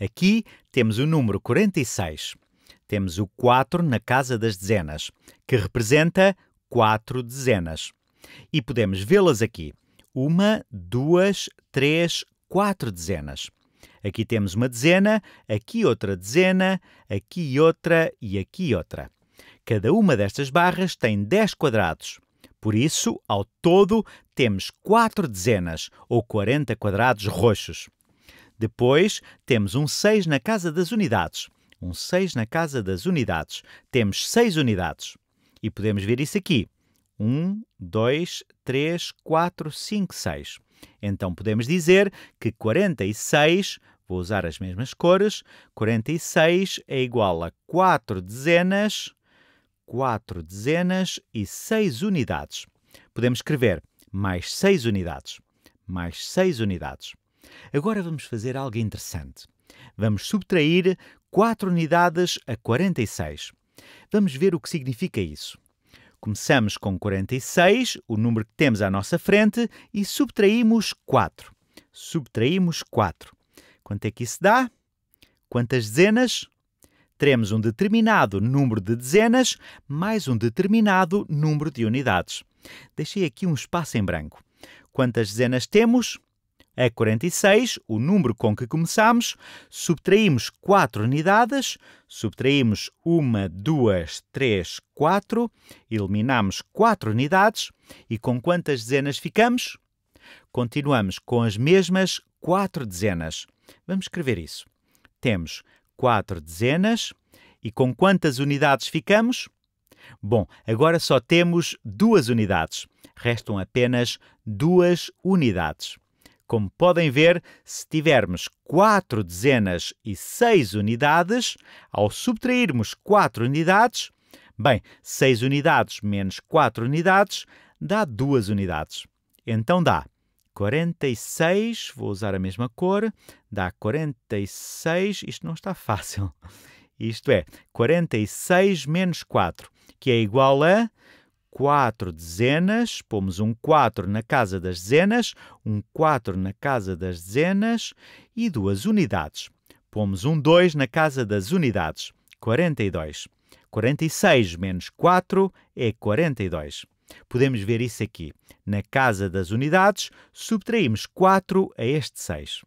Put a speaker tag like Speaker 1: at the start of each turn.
Speaker 1: Aqui temos o número 46. Temos o 4 na casa das dezenas, que representa 4 dezenas. E podemos vê-las aqui. Uma, duas, três, quatro dezenas. Aqui temos uma dezena, aqui outra dezena, aqui outra e aqui outra. Cada uma destas barras tem 10 quadrados. Por isso, ao todo, temos 4 dezenas ou 40 quadrados roxos. Depois temos um 6 na casa das unidades. Um 6 na casa das unidades. Temos 6 unidades. E podemos ver isso aqui. 1, 2, 3, 4, 5, 6. Então podemos dizer que 46, vou usar as mesmas cores, 46 é igual a 4 dezenas, 4 dezenas e 6 unidades. Podemos escrever mais 6 unidades, mais 6 unidades. Agora vamos fazer algo interessante. Vamos subtrair 4 unidades a 46. Vamos ver o que significa isso. Começamos com 46, o número que temos à nossa frente, e subtraímos 4. Subtraímos 4. Quanto é que isso dá? Quantas dezenas? Teremos um determinado número de dezenas mais um determinado número de unidades. Deixei aqui um espaço em branco. Quantas dezenas temos? É a 46, o número com que começamos, subtraímos 4 unidades, subtraímos 1, 2, 3, 4, eliminamos 4 unidades e com quantas dezenas ficamos? Continuamos com as mesmas 4 dezenas. Vamos escrever isso. Temos 4 dezenas e com quantas unidades ficamos? Bom, agora só temos duas unidades. Restam apenas duas unidades. Como podem ver, se tivermos 4 dezenas e 6 unidades, ao subtrairmos 4 unidades, bem, 6 unidades menos 4 unidades dá 2 unidades. Então dá 46, vou usar a mesma cor, dá 46, isto não está fácil. Isto é, 46 menos 4, que é igual a quatro dezenas, pomos um 4 na casa das dezenas, um 4 na casa das dezenas e duas unidades. Pomos um 2 na casa das unidades, 42. 46 menos 4 é 42. Podemos ver isso aqui. Na casa das unidades, subtraímos 4 a este 6.